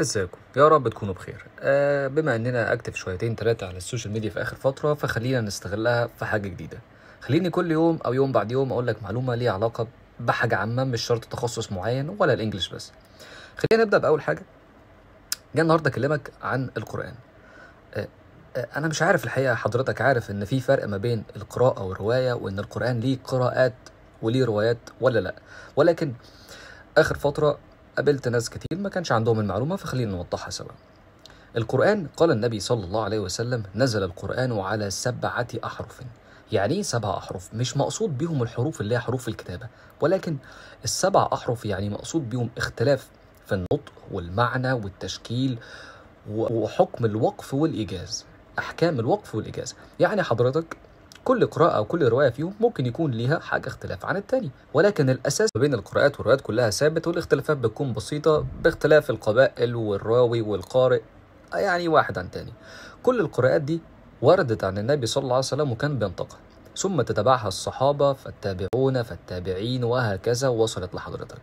ازيكم يا رب تكونوا بخير آه بما اننا اكتف شويتين ثلاثه على السوشيال ميديا في اخر فتره فخلينا نستغلها في حاجه جديده خليني كل يوم او يوم بعد يوم اقول لك معلومه ليها علاقه بحاجه عامه مش شرط تخصص معين ولا الانجليش بس خلينا نبدا باول حاجه جاي النهارده اكلمك عن القران آه آه انا مش عارف الحقيقه حضرتك عارف ان في فرق ما بين القراءه والروايه وان القران ليه قراءات وليه روايات ولا لا ولكن اخر فتره قابلت ناس كتير ما كانش عندهم المعلومة فخلينا نوضحها سوا القرآن قال النبي صلى الله عليه وسلم نزل القرآن على سبعة أحرف يعني ايه سبع أحرف مش مقصود بيهم الحروف اللي هي حروف الكتابة ولكن السبع أحرف يعني مقصود بيهم اختلاف في النطق والمعنى والتشكيل وحكم الوقف والإيجاز أحكام الوقف والإيجاز يعني حضرتك كل قراءة أو كل رواية فيهم ممكن يكون ليها حاجة اختلاف عن التاني ولكن الأساس بين القراءات والروايات كلها ثابت والاختلافات بتكون بسيطة باختلاف القبائل والراوي والقارئ يعني واحد عن تاني كل القراءات دي وردت عن النبي صلى الله عليه وسلم وكان بينطقها ثم تتبعها الصحابة فالتابعون فالتابعين وهكذا وصلت لحضرتك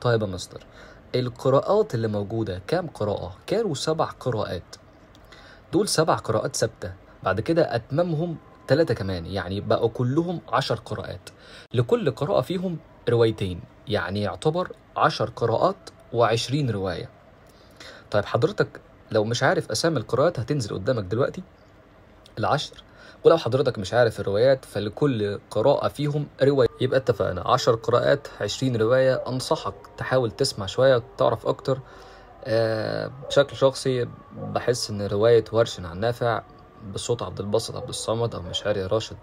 طيب يا مستر القراءات اللي موجودة كام قراءة؟ كانوا سبع قراءات دول سبع قراءات ثابتة بعد كده أتممهم ثلاثة كمان يعني بقوا كلهم عشر قراءات لكل قراءة فيهم روايتين يعني يعتبر عشر قراءات وعشرين رواية طيب حضرتك لو مش عارف أسامي القراءات هتنزل قدامك دلوقتي العشر ولو حضرتك مش عارف الروايات فلكل قراءة فيهم رواية يبقى اتفقنا عشر قراءات عشرين رواية أنصحك تحاول تسمع شوية تعرف أكتر أه بشكل شخصي بحس إن رواية ورش عن نافع بصوت عبد الباسط عبد الصمد او مشاري راشد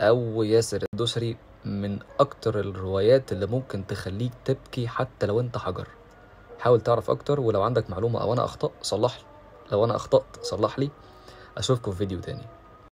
او ياسر الدوسري من اكتر الروايات اللي ممكن تخليك تبكي حتى لو انت حجر حاول تعرف اكتر ولو عندك معلومه او انا اخطأ صلح لي لو انا اخطأت صلح لي اشوفكم في فيديو تاني